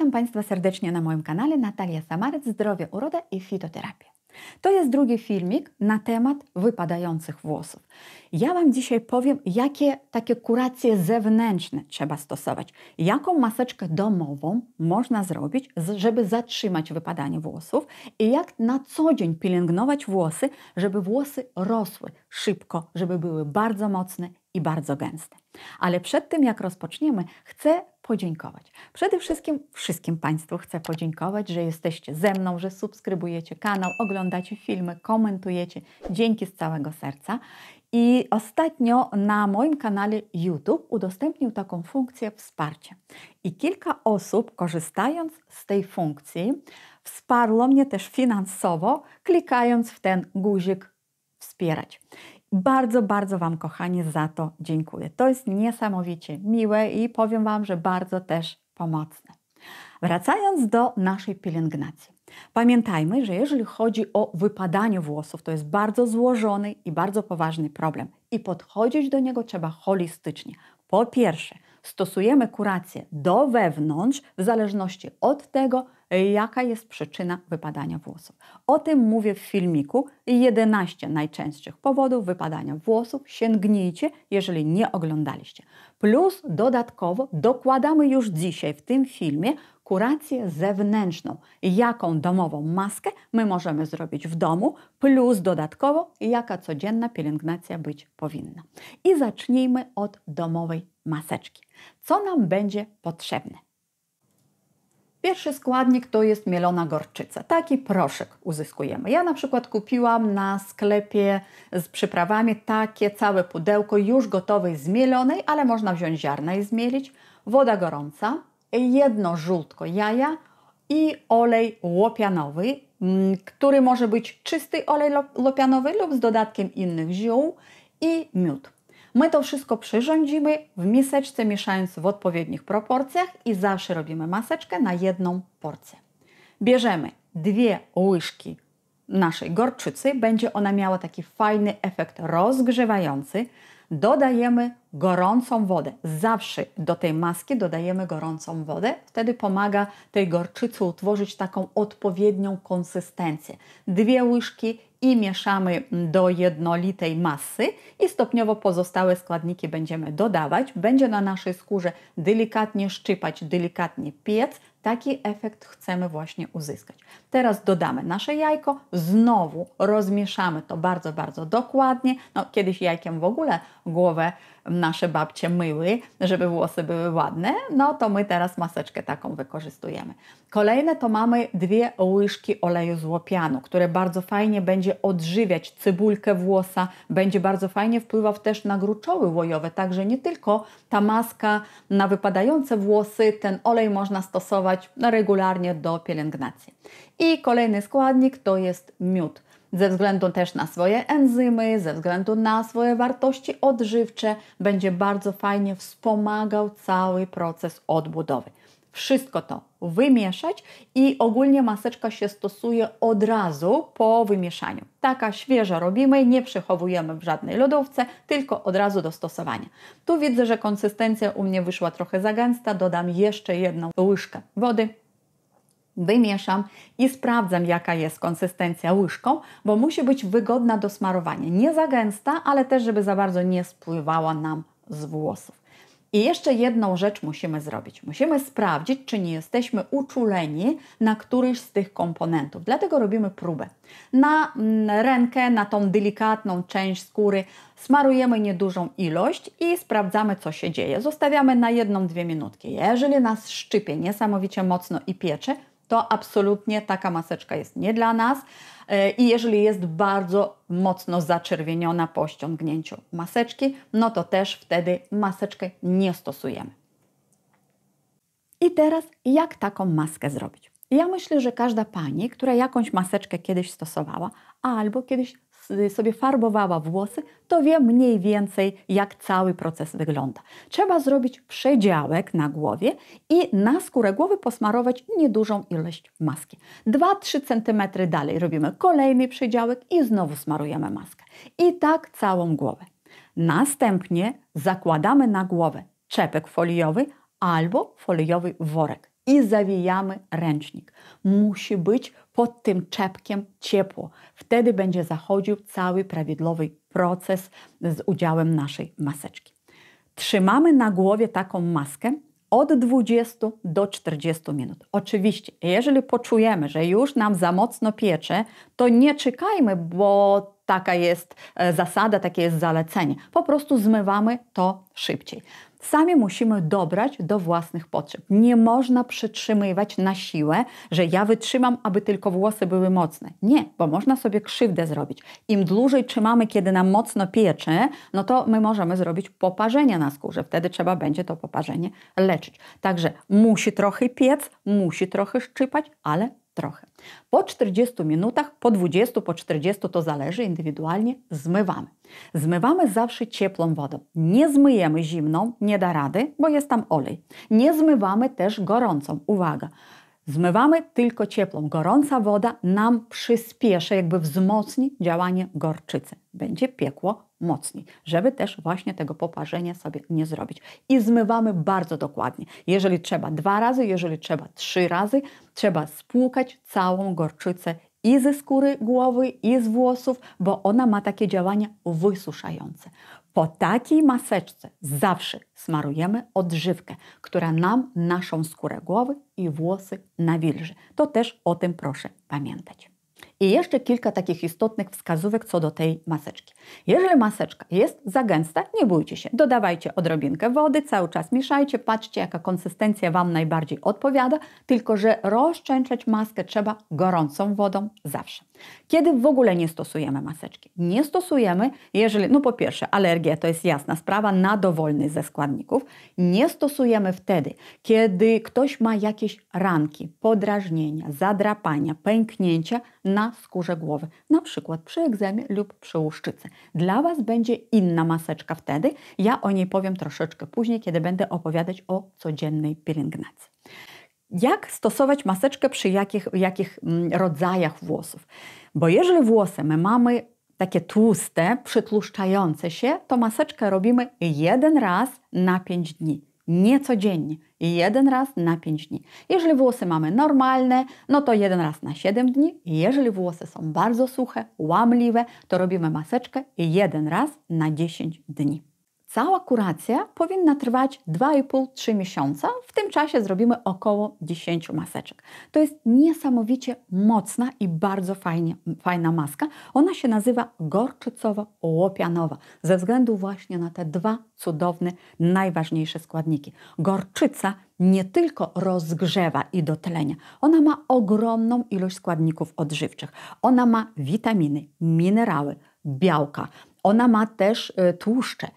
Witam Państwa serdecznie na moim kanale Natalia Samarec Zdrowie, Uroda i Fitoterapia. To jest drugi filmik na temat wypadających włosów. Ja Wam dzisiaj powiem, jakie takie kuracje zewnętrzne trzeba stosować. Jaką maseczkę domową można zrobić, żeby zatrzymać wypadanie włosów i jak na co dzień pielęgnować włosy, żeby włosy rosły szybko, żeby były bardzo mocne i bardzo gęste. Ale przed tym, jak rozpoczniemy, chcę podziękować. Przede wszystkim wszystkim Państwu chcę podziękować, że jesteście ze mną, że subskrybujecie kanał, oglądacie filmy, komentujecie. Dzięki z całego serca. I ostatnio na moim kanale YouTube udostępnił taką funkcję wsparcie. I kilka osób, korzystając z tej funkcji, wsparło mnie też finansowo, klikając w ten guzik wspierać. Bardzo, bardzo Wam, kochanie, za to dziękuję. To jest niesamowicie miłe i powiem Wam, że bardzo też pomocne. Wracając do naszej pielęgnacji. Pamiętajmy, że jeżeli chodzi o wypadanie włosów, to jest bardzo złożony i bardzo poważny problem i podchodzić do niego trzeba holistycznie. Po pierwsze, stosujemy kurację do wewnątrz w zależności od tego, jaka jest przyczyna wypadania włosów. O tym mówię w filmiku 11 najczęstszych powodów wypadania włosów. Sięgnijcie, jeżeli nie oglądaliście. Plus dodatkowo dokładamy już dzisiaj w tym filmie kurację zewnętrzną, jaką domową maskę my możemy zrobić w domu, plus dodatkowo jaka codzienna pielęgnacja być powinna. I zacznijmy od domowej maseczki. Co nam będzie potrzebne? Pierwszy składnik to jest mielona gorczyca. Taki proszek uzyskujemy. Ja na przykład kupiłam na sklepie z przyprawami takie całe pudełko już gotowej zmielonej, ale można wziąć ziarna i zmielić. Woda gorąca, jedno żółtko jaja i olej łopianowy, mm, który może być czysty olej łopianowy lub z dodatkiem innych ziół i miód. My to wszystko przyrządzimy w miseczce, mieszając w odpowiednich proporcjach i zawsze robimy maseczkę na jedną porcję. Bierzemy dwie łyżki naszej gorczycy, będzie ona miała taki fajny efekt rozgrzewający, dodajemy gorącą wodę. Zawsze do tej maski dodajemy gorącą wodę. Wtedy pomaga tej gorczycy utworzyć taką odpowiednią konsystencję. Dwie łyżki i mieszamy do jednolitej masy i stopniowo pozostałe składniki będziemy dodawać. Będzie na naszej skórze delikatnie szczypać, delikatnie piec, Taki efekt chcemy właśnie uzyskać. Teraz dodamy nasze jajko, znowu rozmieszamy to bardzo, bardzo dokładnie. No, kiedyś jajkiem w ogóle głowę nasze babcie myły, żeby włosy były ładne, no to my teraz maseczkę taką wykorzystujemy. Kolejne to mamy dwie łyżki oleju z łopianu, które bardzo fajnie będzie odżywiać cybulkę włosa, będzie bardzo fajnie wpływał też na gruczoły łojowe, także nie tylko ta maska na wypadające włosy, ten olej można stosować regularnie do pielęgnacji. I kolejny składnik to jest miód ze względu też na swoje enzymy, ze względu na swoje wartości odżywcze, będzie bardzo fajnie wspomagał cały proces odbudowy. Wszystko to wymieszać i ogólnie maseczka się stosuje od razu po wymieszaniu. Taka świeża robimy, nie przechowujemy w żadnej lodówce, tylko od razu do stosowania. Tu widzę, że konsystencja u mnie wyszła trochę za gęsta, dodam jeszcze jedną łyżkę wody wymieszam i sprawdzam jaka jest konsystencja łyżką, bo musi być wygodna do smarowania. Nie za gęsta, ale też żeby za bardzo nie spływała nam z włosów. I jeszcze jedną rzecz musimy zrobić. Musimy sprawdzić, czy nie jesteśmy uczuleni na któryś z tych komponentów. Dlatego robimy próbę. Na mm, rękę, na tą delikatną część skóry smarujemy niedużą ilość i sprawdzamy, co się dzieje. Zostawiamy na jedną, dwie minutki. Jeżeli nas szczypie niesamowicie mocno i piecze, to absolutnie taka maseczka jest nie dla nas. E, I jeżeli jest bardzo mocno zaczerwieniona po ściągnięciu maseczki, no to też wtedy maseczkę nie stosujemy. I teraz, jak taką maskę zrobić? Ja myślę, że każda pani, która jakąś maseczkę kiedyś stosowała, albo kiedyś Y, sobie farbowała włosy, to wie mniej więcej, jak cały proces wygląda. Trzeba zrobić przedziałek na głowie i na skórę głowy posmarować niedużą ilość maski. 2-3 cm dalej robimy kolejny przedziałek i znowu smarujemy maskę. I tak całą głowę. Następnie zakładamy na głowę czepek foliowy albo foliowy worek i zawijamy ręcznik. Musi być pod tym czepkiem ciepło. Wtedy będzie zachodził cały prawidłowy proces z udziałem naszej maseczki. Trzymamy na głowie taką maskę od 20 do 40 minut. Oczywiście, jeżeli poczujemy, że już nam za mocno piecze, to nie czekajmy, bo taka jest e, zasada, takie jest zalecenie. Po prostu zmywamy to szybciej. Sami musimy dobrać do własnych potrzeb. Nie można przytrzymywać na siłę, że ja wytrzymam, aby tylko włosy były mocne. Nie, bo można sobie krzywdę zrobić. Im dłużej trzymamy, kiedy nam mocno piecze, no to my możemy zrobić poparzenia na skórze. Wtedy trzeba będzie to poparzenie leczyć. Także musi trochę piec, musi trochę szczypać, ale trochę. Po 40 minutach, po 20, po 40 to zależy indywidualnie, zmywamy. Zmywamy zawsze ciepłą wodą. Nie zmyjemy zimną, nie da rady, bo jest tam olej. Nie zmywamy też gorącą. Uwaga! Zmywamy tylko ciepłą. Gorąca woda nam przyspieszy, jakby wzmocni działanie gorczycy. Będzie piekło mocniej, żeby też właśnie tego poparzenia sobie nie zrobić. I zmywamy bardzo dokładnie. Jeżeli trzeba dwa razy, jeżeli trzeba trzy razy, trzeba spłukać całą gorczycę i ze skóry głowy, i z włosów, bo ona ma takie działania wysuszające. Po takiej maseczce zawsze smarujemy odżywkę, która nam naszą skórę głowy i włosy nawilży. To też o tym proszę pamiętać. I jeszcze kilka takich istotnych wskazówek co do tej maseczki. Jeżeli maseczka jest za gęsta, nie bójcie się, dodawajcie odrobinkę wody, cały czas mieszajcie, patrzcie jaka konsystencja Wam najbardziej odpowiada, tylko że rozczęszczać maskę trzeba gorącą wodą zawsze. Kiedy w ogóle nie stosujemy maseczki? Nie stosujemy, jeżeli, no po pierwsze, alergia to jest jasna sprawa, na dowolny ze składników. Nie stosujemy wtedy, kiedy ktoś ma jakieś ranki, podrażnienia, zadrapania, pęknięcia na skórze głowy, na przykład przy egzemie lub przy łuszczycy. Dla Was będzie inna maseczka wtedy. Ja o niej powiem troszeczkę później, kiedy będę opowiadać o codziennej pielęgnacji jak stosować maseczkę przy jakich, jakich mm, rodzajach włosów. Bo jeżeli włosy my mamy takie tłuste, przytłuszczające się, to maseczkę robimy jeden raz na 5 dni. Nie codziennie, jeden raz na 5 dni. Jeżeli włosy mamy normalne, no to jeden raz na 7 dni. Jeżeli włosy są bardzo suche, łamliwe, to robimy maseczkę jeden raz na 10 dni. Cała kuracja powinna trwać 2,5-3 miesiąca. W tym czasie zrobimy około 10 maseczek. To jest niesamowicie mocna i bardzo fajnie, fajna maska. Ona się nazywa gorczycowo-łopianowa ze względu właśnie na te dwa cudowne, najważniejsze składniki. Gorczyca nie tylko rozgrzewa i dotlenia, ona ma ogromną ilość składników odżywczych. Ona ma witaminy, minerały, białka. Ona ma też y, tłuszcze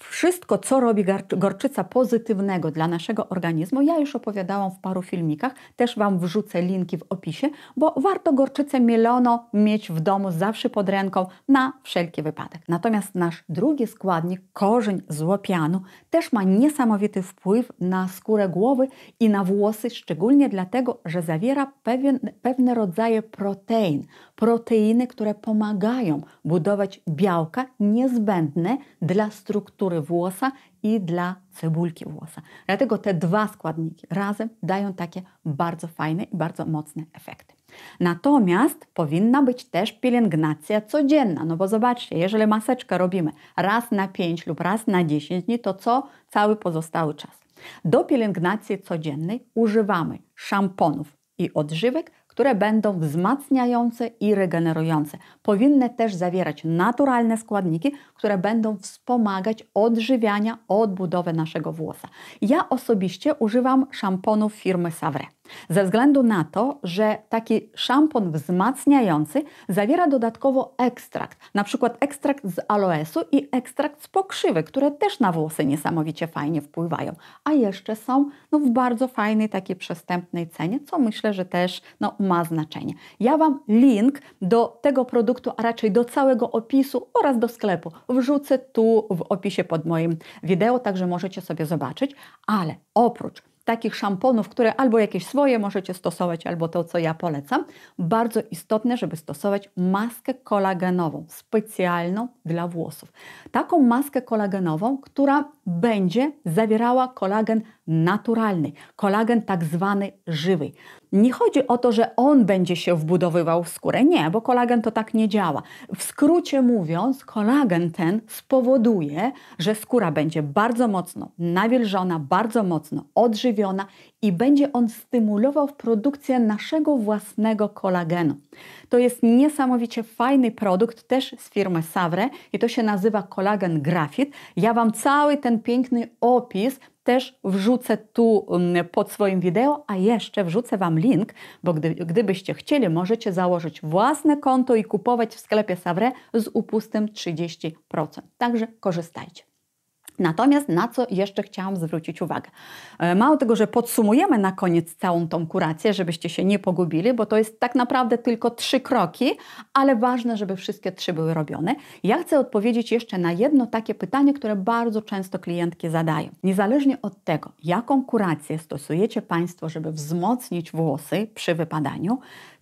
wszystko, co robi gorczyca pozytywnego dla naszego organizmu, ja już opowiadałam w paru filmikach, też Wam wrzucę linki w opisie, bo warto gorczycę mielono mieć w domu zawsze pod ręką na wszelki wypadek. Natomiast nasz drugi składnik, korzeń złopianu, też ma niesamowity wpływ na skórę głowy i na włosy, szczególnie dlatego, że zawiera pewien, pewne rodzaje protein, proteiny, które pomagają budować białka niezbędne dla struktury skóry włosa i dla cebulki włosa. Dlatego te dwa składniki razem dają takie bardzo fajne i bardzo mocne efekty. Natomiast powinna być też pielęgnacja codzienna, no bo zobaczcie, jeżeli maseczkę robimy raz na 5 lub raz na 10 dni, to co cały pozostały czas? Do pielęgnacji codziennej używamy szamponów i odżywek które będą wzmacniające i regenerujące. Powinny też zawierać naturalne składniki, które będą wspomagać odżywiania, odbudowę naszego włosa. Ja osobiście używam szamponów firmy Savre. Ze względu na to, że taki szampon wzmacniający zawiera dodatkowo ekstrakt, na przykład ekstrakt z aloesu i ekstrakt z pokrzywy, które też na włosy niesamowicie fajnie wpływają, a jeszcze są no, w bardzo fajnej, takiej przystępnej cenie, co myślę, że też no, ma znaczenie. Ja Wam link do tego produktu, a raczej do całego opisu oraz do sklepu wrzucę tu w opisie pod moim wideo, także możecie sobie zobaczyć, ale oprócz takich szamponów, które albo jakieś swoje możecie stosować, albo to, co ja polecam, bardzo istotne, żeby stosować maskę kolagenową, specjalną dla włosów. Taką maskę kolagenową, która będzie zawierała kolagen naturalny, kolagen tak zwany żywy. Nie chodzi o to, że on będzie się wbudowywał w skórę. Nie, bo kolagen to tak nie działa. W skrócie mówiąc, kolagen ten spowoduje, że skóra będzie bardzo mocno nawilżona, bardzo mocno odżywiona i będzie on stymulował produkcję naszego własnego kolagenu. To jest niesamowicie fajny produkt też z firmy Savre i to się nazywa kolagen Grafit. Ja Wam cały ten piękny opis też wrzucę tu mm, pod swoim wideo, a jeszcze wrzucę Wam link, bo gdy, gdybyście chcieli, możecie założyć własne konto i kupować w sklepie Savre z upustem 30%. Także korzystajcie. Natomiast na co jeszcze chciałam zwrócić uwagę? E, mało tego, że podsumujemy na koniec całą tą kurację, żebyście się nie pogubili, bo to jest tak naprawdę tylko trzy kroki, ale ważne, żeby wszystkie trzy były robione. Ja chcę odpowiedzieć jeszcze na jedno takie pytanie, które bardzo często klientki zadają. Niezależnie od tego, jaką kurację stosujecie Państwo, żeby wzmocnić włosy przy wypadaniu,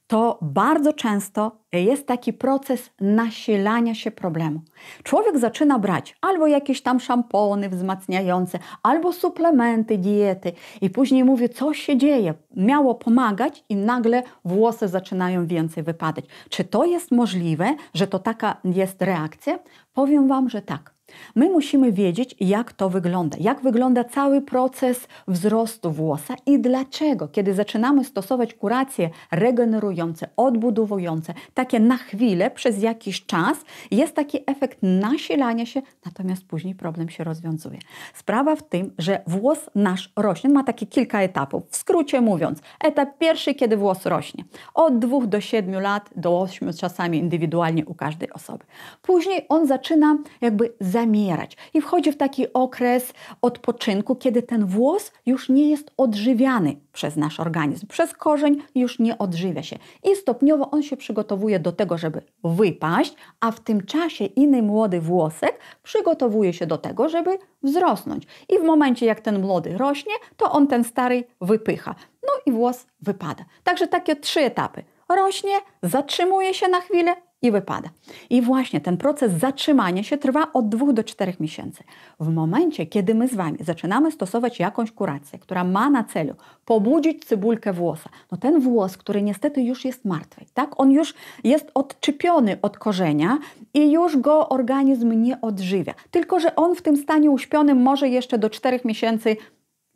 to bardzo często jest taki proces nasilania się problemu. Człowiek zaczyna brać albo jakieś tam szampony wzmacniające, albo suplementy diety i później mówi, co się dzieje, miało pomagać i nagle włosy zaczynają więcej wypadać. Czy to jest możliwe, że to taka jest reakcja? Powiem Wam, że tak. My musimy wiedzieć, jak to wygląda, jak wygląda cały proces wzrostu włosa i dlaczego, kiedy zaczynamy stosować kuracje regenerujące, odbudowujące, takie na chwilę, przez jakiś czas, jest taki efekt nasilania się, natomiast później problem się rozwiązuje. Sprawa w tym, że włos nasz rośnie, ma takie kilka etapów. W skrócie mówiąc, etap pierwszy, kiedy włos rośnie, od 2 do 7 lat, do 8 czasami indywidualnie u każdej osoby. Później on zaczyna jakby zaczynać zamierać. I wchodzi w taki okres odpoczynku, kiedy ten włos już nie jest odżywiany przez nasz organizm, przez korzeń już nie odżywia się. I stopniowo on się przygotowuje do tego, żeby wypaść, a w tym czasie inny młody włosek przygotowuje się do tego, żeby wzrosnąć. I w momencie, jak ten młody rośnie, to on ten stary wypycha. No i włos wypada. Także takie trzy etapy rośnie, zatrzymuje się na chwilę i wypada. I właśnie ten proces zatrzymania się trwa od 2 do 4 miesięcy. W momencie, kiedy my z Wami zaczynamy stosować jakąś kurację, która ma na celu pobudzić cybulkę włosa, no ten włos, który niestety już jest martwy, tak? On już jest odczepiony od korzenia i już go organizm nie odżywia. Tylko, że on w tym stanie uśpionym może jeszcze do 4 miesięcy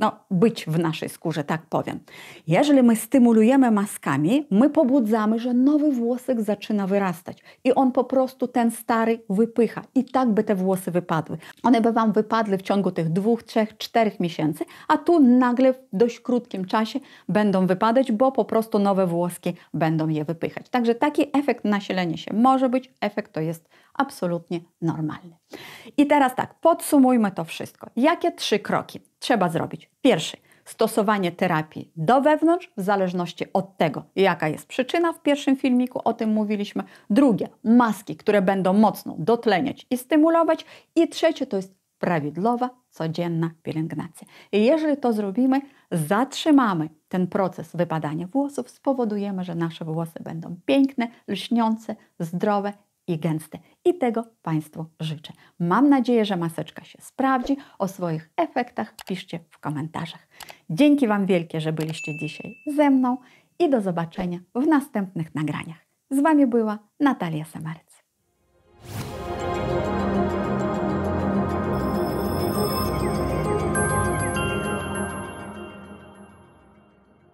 no, być w naszej skórze, tak powiem. Jeżeli my stymulujemy maskami, my pobudzamy, że nowy włosek zaczyna wyrastać i on po prostu ten stary wypycha i tak by te włosy wypadły. One by Wam wypadły w ciągu tych dwóch, trzech, czterech miesięcy, a tu nagle w dość krótkim czasie będą wypadać, bo po prostu nowe włoski będą je wypychać. Także taki efekt nasilenia się może być, efekt to jest absolutnie normalny. I teraz tak, podsumujmy to wszystko. Jakie trzy kroki? trzeba zrobić? Pierwszy, stosowanie terapii do wewnątrz, w zależności od tego, jaka jest przyczyna. W pierwszym filmiku o tym mówiliśmy. Drugie, maski, które będą mocno dotleniać i stymulować. I trzecie to jest prawidłowa, codzienna pielęgnacja. I jeżeli to zrobimy, zatrzymamy ten proces wypadania włosów, spowodujemy, że nasze włosy będą piękne, lśniące, zdrowe i gęste. I tego Państwu życzę. Mam nadzieję, że maseczka się sprawdzi. O swoich efektach piszcie w komentarzach. Dzięki Wam wielkie, że byliście dzisiaj ze mną i do zobaczenia w następnych nagraniach. Z Wami była Natalia Samaryc.